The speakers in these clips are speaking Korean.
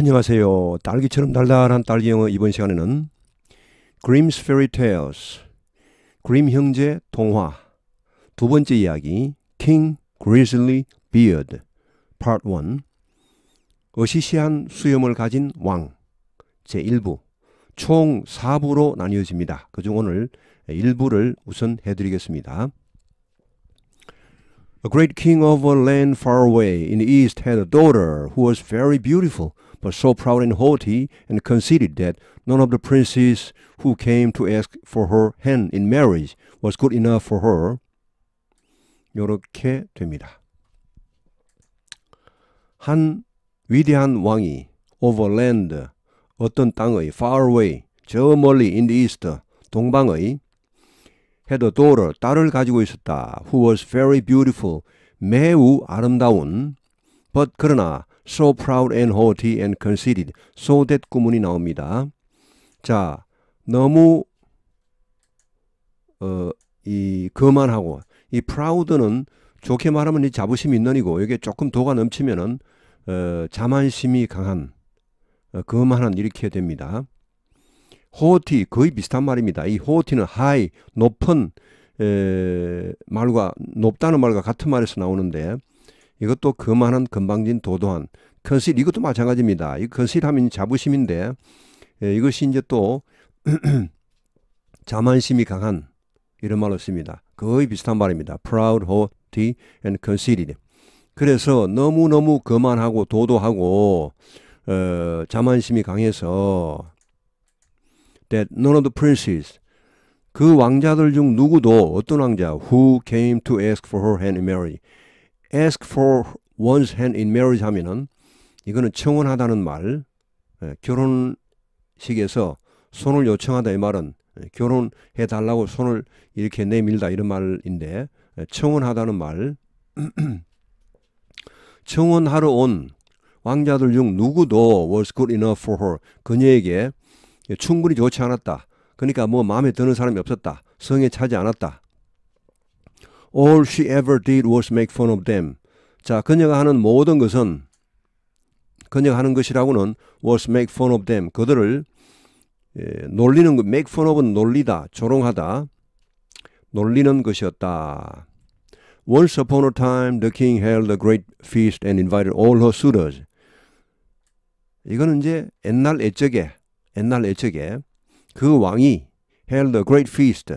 안녕하세요. 딸기처럼 달달한 딸기 영어 이번 시간에는 Grimm's Fairy Tales, 그림 형제 동화 두 번째 이야기 King Grizzly Beard Part 1 어시시한 수염을 가진 왕 제1부 총 4부로 나뉘어집니다. 그중 오늘 1부를 우선 해드리겠습니다. A great king of a land far away in the east had a daughter who was very beautiful, but so proud and haughty and conceited that none of the princes who came to ask for her hand in marriage was good enough for her. 이렇게 됩니다. 한 위대한 왕이 over land 어떤 땅의 far away 저 멀리 in the east 동방의 had a daughter, 딸을 가지고 있었다. who was very beautiful, 매우 아름다운. but 그러나 so proud and haughty and conceited, so that 구문이 나옵니다. 자, 너무 어, 이 거만하고 이 proud는 좋게 말하면 이 자부심 있는 이고 이게 조금 도가 넘치면은 어, 자만심이 강한 어, 거만한 이렇게 됩니다. 호티 거의 비슷한 말입니다. 이 호티는 h i 높은 에, 말과 높다는 말과 같은 말에서 나오는데 이것도 거만한 건방진 도도한 컨실 이것도 마찬가지입니다. 이 컨실하면 자부심인데 에, 이것이 이제 또 자만심이 강한 이런 말로 씁니다. 거의 비슷한 말입니다. proud, haughty and conceited. 그래서 너무너무 거만하고 도도하고 어, 자만심이 강해서 that none of the princes 그 왕자들 중 누구도 어떤 왕자 who came to ask for her hand in marriage ask for one's hand in marriage 하면은 이거는 청혼하다는 말 예, 결혼식에서 손을 요청하다 이 말은 결혼해 달라고 손을 이렇게 내밀다 이런 말인데 청혼하다는 말 청혼하러 온 왕자들 중 누구도 was good enough for her 그녀에게 충분히 좋지 않았다. 그러니까 뭐 마음에 드는 사람이 없었다. 성에 차지 않았다. All she ever did was make fun of them. 자, 그녀가 하는 모든 것은 그녀가 하는 것이라고는 was make fun of them. 그들을 예, 놀리는 것, make fun of은 놀리다, 조롱하다, 놀리는 것이었다. Once upon a time, the king held a great feast and invited all her suitors. 이거는 이제 옛날 옛적에 옛날 예측에그 왕이 held a great feast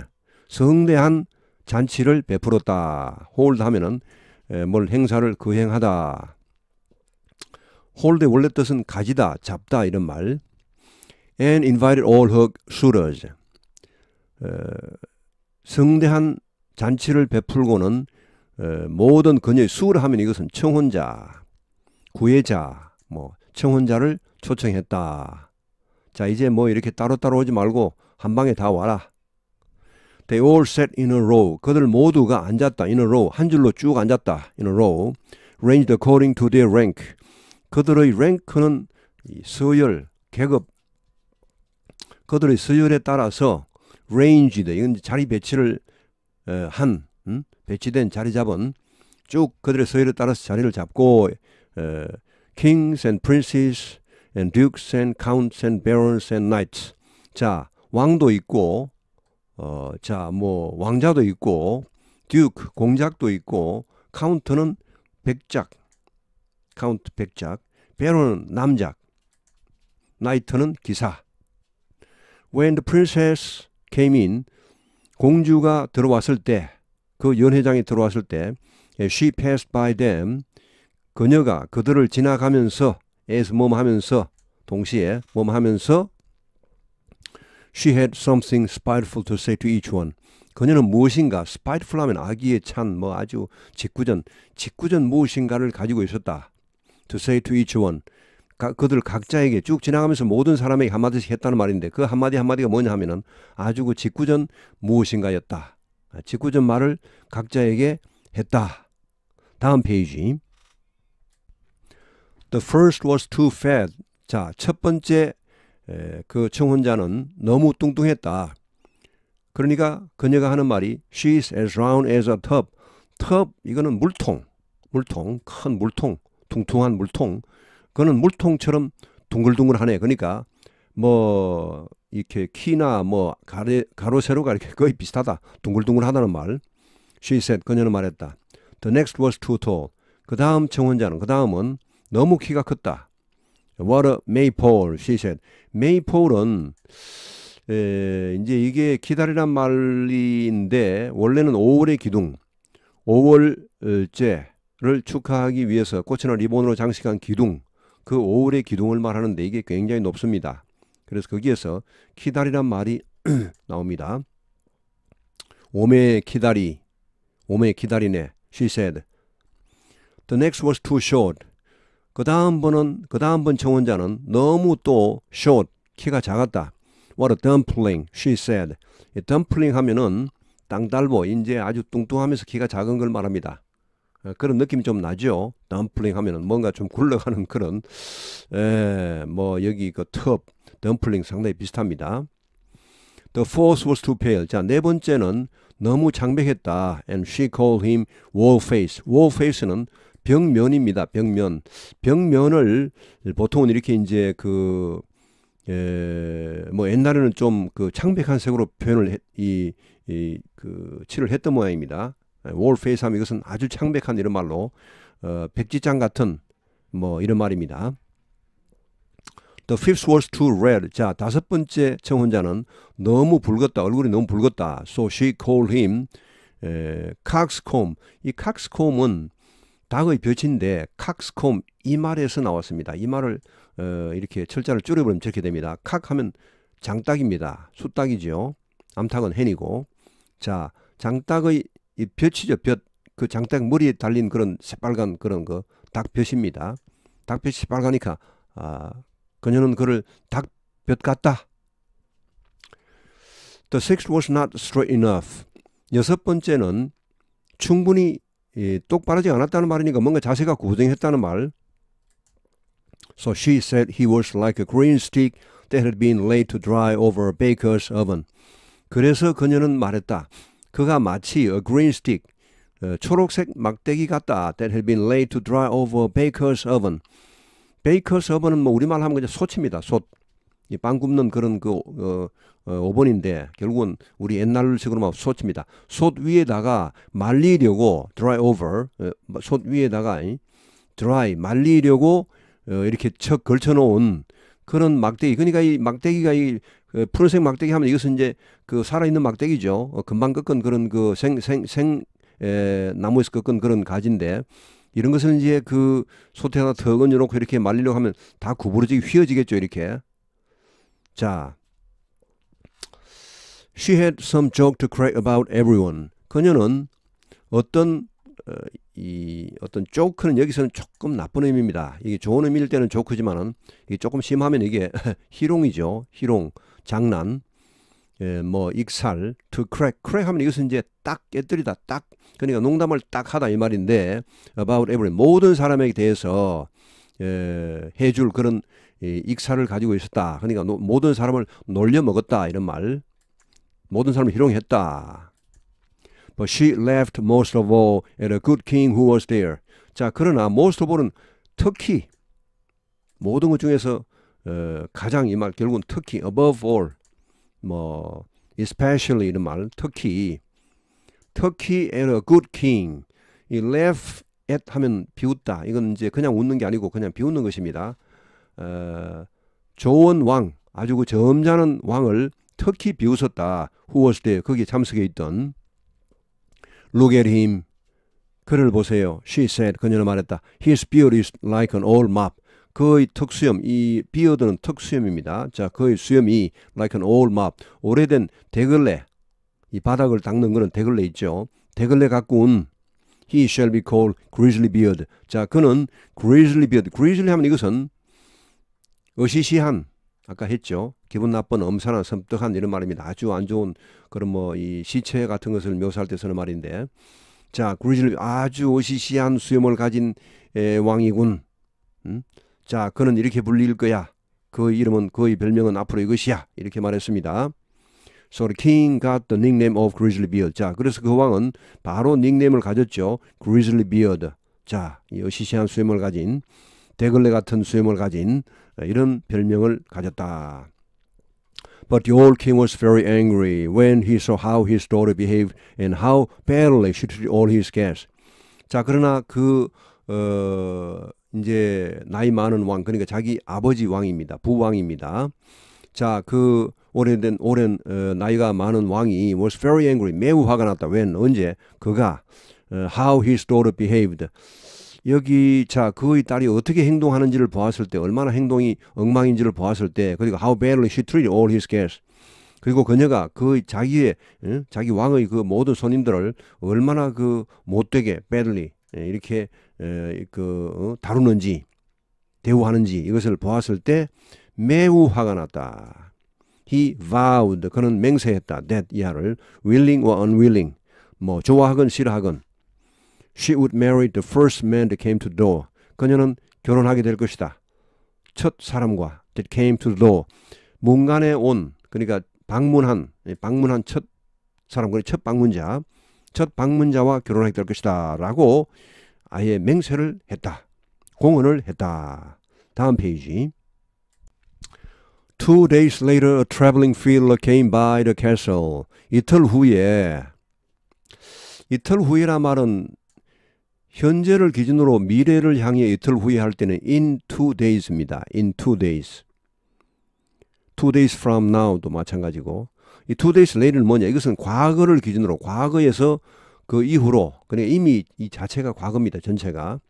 성대한 잔치를 베풀었다. hold 하면은 뭘 행사를 거행하다. hold의 원래 뜻은 가지다, 잡다 이런 말. and invited all her suitors. 에, 성대한 잔치를 베풀고는 에, 모든 그녀의 수를 하면 이것은 청혼자, 구애자, 뭐 청혼자를 초청했다. 자, 이제 뭐 이렇게 따로따로 오지 말고 한 방에 다 와라. They all sat in a row. 그들 모두가 앉았다. in a row. 한 줄로 쭉 앉았다. in a row. ranged according to their rank. 그들의 랭크는 서열, 계급, 그들의 서열에 따라서 ranged, 이건 자리 배치를 한, 음? 배치된 자리 잡은 쭉 그들의 서열에 따라서 자리를 잡고 kings and princes and dukes and counts and barons and knights. 자, 왕도 있고 어, 자, 뭐 왕자도 있고 duke 공작도 있고 카운트는 백작. 카운트 백작. 배로는 남작. 나이트는 기사. When the princess came in, 공주가 들어왔을 때, 그 연회장이 들어왔을 때, she passed by them, 그녀가 그들을 지나가면서 에서 뭐뭐 하면서 동시에 뭐뭐 하면서 She had something spiteful to say to each one. 그녀는 무엇인가 spiteful 하면 악의에 찬뭐 아주 직구전 직구전 무엇인가를 가지고 있었다. To say to each one. 가, 그들 각자에게 쭉 지나가면서 모든 사람에게 한마디씩 했다는 말인데 그 한마디 한마디가 뭐냐 하면은 아주 그 직구전 무엇인가였다. 직구전 아, 말을 각자에게 했다. 다음 페이지. The first was too fat. 자, 첫 번째 에, 그 청혼자는 너무 뚱뚱했다. 그러니까 그녀가 하는 말이 she's as round as a tub. tub 이거는 물통, 물통, 큰 물통, 퉁퉁한 물통. 그거는 물통처럼 둥글둥글하네. 그러니까 뭐 이렇게 키나 뭐 가래, 가로 세로가 이렇게 거의 비슷하다. 둥글둥글하다는 말. She said 그녀는 말했다. The next was too tall. 그 다음 청혼자는 그 다음은 너무 키가 컸다. What a maypole, she said. maypole은 에, 이제 이게 기다리란 말인데 원래는 5월의 기둥, 5월째를 축하하기 위해서 꽃이나 리본으로 장식한 기둥, 그 5월의 기둥을 말하는데 이게 굉장히 높습니다. 그래서 거기에서 기다리란 말이 나옵니다. 오메 기다리, 오메 기다리네, she said. The next was too short. 그 다음 번은 그 다음 번 청원자는 너무 또 short 키가 작았다. What a dumpling, she said. 이 dumpling 하면은 땅달보 인제 아주 뚱뚱하면서 키가 작은 걸 말합니다. 어, 그런 느낌이 좀 나죠. 덤플링 하면은 뭔가 좀 굴러가는 그런 에, 뭐 여기 그텁 덤플링 상당히 비슷합니다. The force was too pale. 자, 네 번째는 너무 장백했다 And she called him wall face. wall face는 벽면입니다. 벽면. 벽면을 보통은 이렇게 이제 그, 예, 뭐 옛날에는 좀 그 창백한 색으로 표현을 했, 이, 이, 그, 칠을 했던 모양입니다. 예, 월페이스 하면 이것은 아주 창백한 이런 말로, 어, 백지장 같은 뭐 이런 말입니다. The fifth was too red. 자, 다섯 번째 청혼자는 너무 붉었다. 얼굴이 너무 붉었다. So she called him 에, coxcomb. 이 coxcomb은 닭의 벼치인데 칵스콤 이 말에서 나왔습니다. 이 말을 어, 이렇게 철자를 줄여버리면 저렇게 됩니다. 칵 하면 장닭입니다. 숫닭이죠. 암탉은 헨이고 자 장닭의 이 벼치죠. 벼그 장닭 머리에 달린 그런 새빨간 그런 거. 닭볕입니다. 닭볕이 새빨가니까 아, 그녀는 그를 닭볕 같다. The sixth was not straight enough. 여섯 번째는 충분히 이, 똑바르지 않았다는 말이니까 뭔가 자세가 고정했다는 말. So she said he was like a green stick that had been laid to dry over a baker's oven. 그래서 그녀는 말했다. 그가 마치 a green stick, 어, 초록색 막대기 같다. That had been laid to dry over a baker's oven. baker's oven은 뭐 우리말 하면 그냥 솥입니다. 솥. 이빵 굽는 그런 그 어, 어, 오븐인데 결국은 우리 옛날식으로 막 솥입니다. 솥 위에다가 말리려고 dry over 어, 솥 위에다가 이, dry 말리려고 어, 이렇게 척 걸쳐놓은 그런 막대기 그러니까 이 막대기가 이 어, 푸른색 막대기 하면 이것은 이제 그 살아있는 막대기죠. 어, 금방 꺾은 그런 그 생 생 생 나무에서 꺾은 그런 가지인데 이런 것은 이제 그 솥에다 턱얹 이렇게 말리려고 하면 다 구부러지게 휘어지겠죠 이렇게 자, she had some joke to crack about everyone. 그녀는 어떤 어, 이 어떤 조크는 여기서는 조금 나쁜 의미입니다. 이게 좋은 의미일 때는 조크지만은 이게 조금 심하면 이게 희롱이죠. 희롱, 장난, 예, 뭐 익살, to crack, crack 하면 이것은 이제 딱 깨뜨리다, 딱 그러니까 농담을 딱 하다 이 말인데 about every 모든 사람에 대해서 에, 해줄 그런 이, 익사를 가지고 있었다. 그러니까 노, 모든 사람을 놀려 먹었다 이런 말. 모든 사람을 희롱했다. But she left most of all at a good king who was there. 자 그러나 most of all은 특히 모든 것 중에서 어, 가장 이 말 결국은 특히 above all 뭐 especially 이런 말 특히 특히 at a good king 이 left at 하면 비웃다. 이건 이제 그냥 웃는 게 아니고 그냥 비웃는 것입니다. 어, 조원 왕, 아주 그 점잖은 왕을 특히 비웃었다. 후월스때 거기에 참석해 있던. 루게 o k 그를 보세요. She said. 그녀는 말했다. His beard is like an old mop. 그의 턱수염, 이 비어드는 턱수염입니다. 자, 그의 수염이 like an old mop. 오래된 대글레이 바닥을 닦는 그런 대글레 있죠. 대글레 갖고 온 He shall be called Grizzly Beard. 자, 그는 Grizzly Beard. Grizzly 하면 이것은 어시시한 아까 했죠. 기분 나쁜 엄산한 섬뜩한 이런 말입니다. 아주 안 좋은 그런 뭐 이 시체 같은 것을 묘사할 때 쓰는 말인데 자 그리즐 아주 어시시한 수염을 가진 에, 왕이군. 음? 자 그는 이렇게 불릴 거야. 그 이름은 그의 별명은 앞으로 이것이야 이렇게 말했습니다. So the king got the nickname of Grizzly Beard. 자, 그래서 그 왕은 바로 닉네임을 가졌죠. Grizzly Beard. 자, 여시시한 수염을 가진 대걸레 같은 수염을 가진 이런 별명을 가졌다. But the old king was very angry when he saw how his daughter behaved and how badly she treated all his guests. 자, 그러나 그 어, 이제 나이 많은 왕, 그러니까 자기 아버지 왕입니다. 부왕입니다. 자, 그 오래된 오랜 어, 나이가 많은 왕이 was very angry 매우 화가 났다. when 언제 그가 어, how his daughter behaved 여기 자 그의 딸이 어떻게 행동하는지를 보았을 때 얼마나 행동이 엉망인지를 보았을 때 그리고 how badly she treated all his guests 그리고 그녀가 그 자기의 응? 어, 자기 왕의 그 모든 손님들을 얼마나 그 못되게 badly 예, 이렇게 에, 어, 그 어, 다루는지 대우하는지 이것을 보았을 때 매우 화가 났다. he vowed 그는 맹세했다 that 이하를 willing or unwilling 뭐 좋아하건 싫어하건 she would marry the first man that came to the door 그녀는 결혼하게 될 것이다 첫 사람과 that came to the door 문간에 온 그러니까 방문한 방문한 첫 사람 첫 방문자 첫 방문자와 결혼하게 될 것이다 라고 아예 맹세를 했다 공언을 했다 다음 페이지 Two days later, a traveling fiddler came by the castle. 이틀 후에 이틀 후에란 말은 현재를 기준으로 미래를 향해 이틀 후에 할 때는 in two days입니다. in two days. two days from now도 마찬가지고 이 two days later는 뭐냐? 이것은 과거를 기준으로 과거에서 그 이후로 그러니까 이미 이 자체가 과거입니다. 전체가.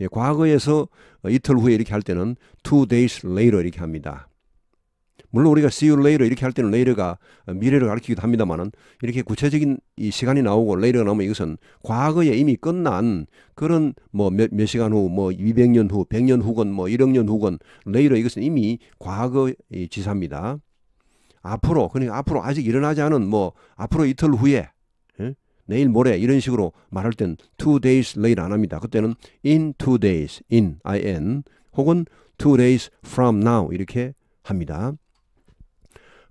예, 과거에서 이틀 후에 이렇게 할 때는 two days later 이렇게 합니다. 물론 우리가 see you later 이렇게 할 때는 later가 어, 미래를 가리키기도 합니다만은 이렇게 구체적인 이 시간이 나오고 later가 나오면 이것은 과거에 이미 끝난 그런 뭐몇 몇 시간 후 뭐 200년 후, 100년 뭐 후건 뭐 1억 년 후건 later 이것은 이미 과거 지사입니다. 앞으로 그러니까 앞으로 아직 일어나지 않은 뭐 앞으로 이틀 후에 예? 내일 모레 이런 식으로 말할 땐 two days later 안 합니다. 그때는 in two days, in, i n 혹은 two days from now 이렇게 합니다.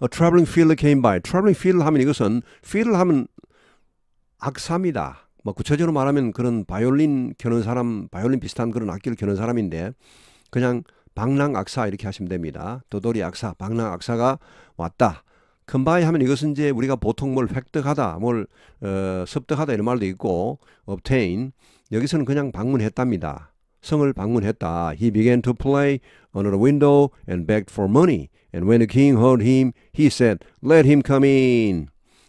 A 어, traveling field came by. traveling field 하면 이것은 field 하면 악사입니다. 뭐 구체적으로 말하면 그런 바이올린 겨는 사람, 바이올린 비슷한 그런 악기를 겨는 사람인데 그냥 방랑 악사 이렇게 하시면 됩니다. 도돌이 악사, 방랑 악사가 왔다. 컴바이 하면 이것은 이제 우리가 보통 뭘 획득하다, 뭘 어, 습득하다 이런 말도 있고 obtain 여기서는 그냥 방문했답니다. 성을 방문했다. He began to play under a window and begged for money. And when the king heard him, he said, Let him come in.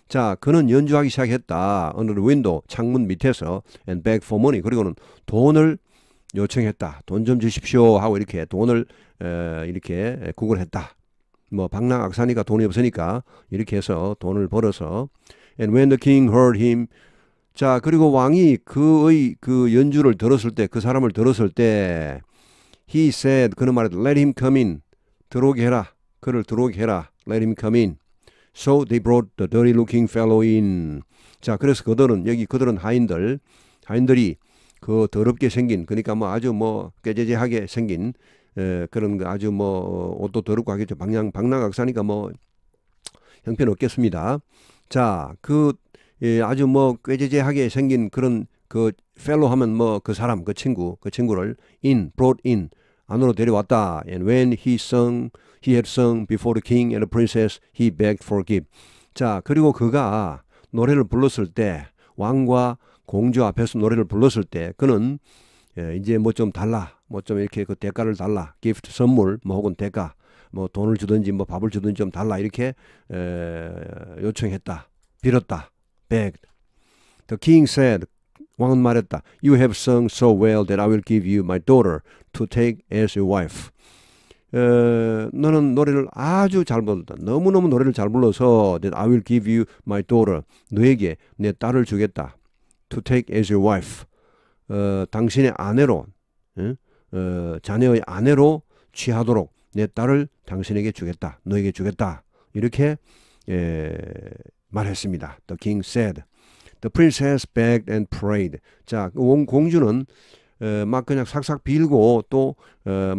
자, 그는 연주하기 시작했다. Under the window, 창문 밑에서. And beg for money. 그리고는 돈을 요청했다. 돈 좀 주십시오. 하고 이렇게 돈을 에, 이렇게 구걸했다. 뭐 방랑 악사니까 돈이 없으니까 이렇게 해서 돈을 벌어서. And when the king heard him, 자 그리고 왕이 그의 그 연주를 들었을 때그 사람을 들었을 때, he said 그는 말했다. Let him come in. 들어오게 해라. 그를 들어오게 해라. Let him come in. So they brought the dirty looking fellow in. 자, 그래서 그들은, 여기 그들은 하인들, 하인들이 그 더럽게 생긴, 그러니까 뭐 아주 뭐 깨재재하게 생긴, 에, 그런 그 아주 뭐 어, 옷도 더럽고 하겠죠. 방향, 방랑악사니까 뭐 형편 없겠습니다. 자, 그 예, 아주 뭐 꾀재재하게 생긴 그런 그 펠로 하면 뭐 그 사람, 그 친구, 그 친구를 in, brought in 안으로 데려왔다. And when he sung He had sung before the king and the princess. He begged for gift. 자, 그리고 그가 노래를 불렀을 때 왕과 공주 앞에서 노래를 불렀을 때 그는 예, 이제 뭐 좀 달라. 뭐 좀 이렇게 그 대가를 달라. gift 선물 뭐 혹은 대가 뭐 돈을 주든지 뭐 밥을 주든지 좀 달라 이렇게 에, 요청했다. 빌었다. begged. The king said 왕은 말했다. You have sung so well that I will give you my daughter to take as your wife. 에, 너는 노래를 아주 잘불렀다 너무너무 노래를 잘 불러서 that I will give you my daughter. 너에게 내 딸을 주겠다. to take as your wife. 어, 당신의 아내로 어, 자녀의 아내로 취하도록 내 딸을 당신에게 주겠다. 너에게 주겠다. 이렇게 예, 말했습니다. The king said. The princess begged and prayed. 자, 그 공주는 에, 어, 막 그냥 삭삭 빌고 또막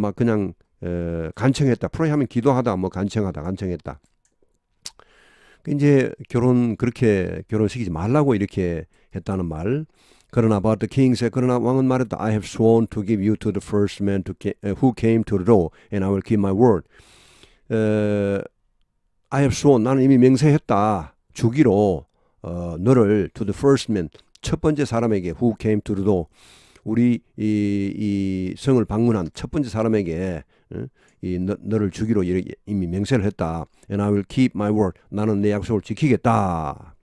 어, 그냥 에, 간청했다. 프로에 하면 기도하다, 뭐 간청하다, 간청했다. 이제 결혼 그렇게 결혼 시키지 말라고 이렇게 했다는 말. 그러나 about the king said, 그러나 왕은 말했다. I have sworn to give you to the first man to, who came to the door, and I will keep my word. 에, I have sworn 나는 이미 맹세했다. 주기로 어, 너를 to the first man 첫 번째 사람에게 who came to the door 우리 이, 이 성을 방문한 첫 번째 사람에게 이 너, 를 주기로 이미 맹세를 했다. And I will keep my word. 나는 내 약속을 지키겠다.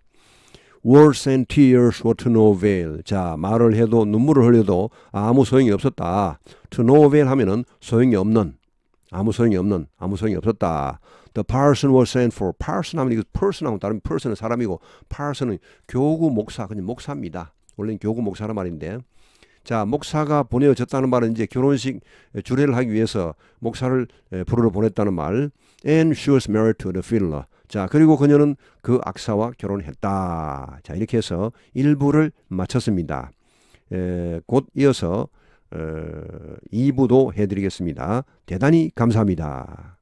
Words and tears were to no avail. 자, 말을 해도 눈물을 흘려도 아무 소용이 없었다. To no avail 하면은 소용이 없는, 아무 소용이 없는, 아무 소용이 없었다. The parson was sent for. Parson 하면 이거 person하고 다른 person은 사람이고, parson은 교구 목사, 그냥 목사입니다. 원래는 교구 목사란 말인데. 자, 목사가 보내졌다는 어 말은 이제 결혼식 주례를 하기 위해서 목사를 부르러 보냈다는 말. And she was married to the fiddler. 자, 그리고 그녀는 그 악사와 결혼했다. 자, 이렇게 해서 일부를 마쳤습니다. 에, 곧 이어서 어, 2부도 해드리겠습니다. 대단히 감사합니다.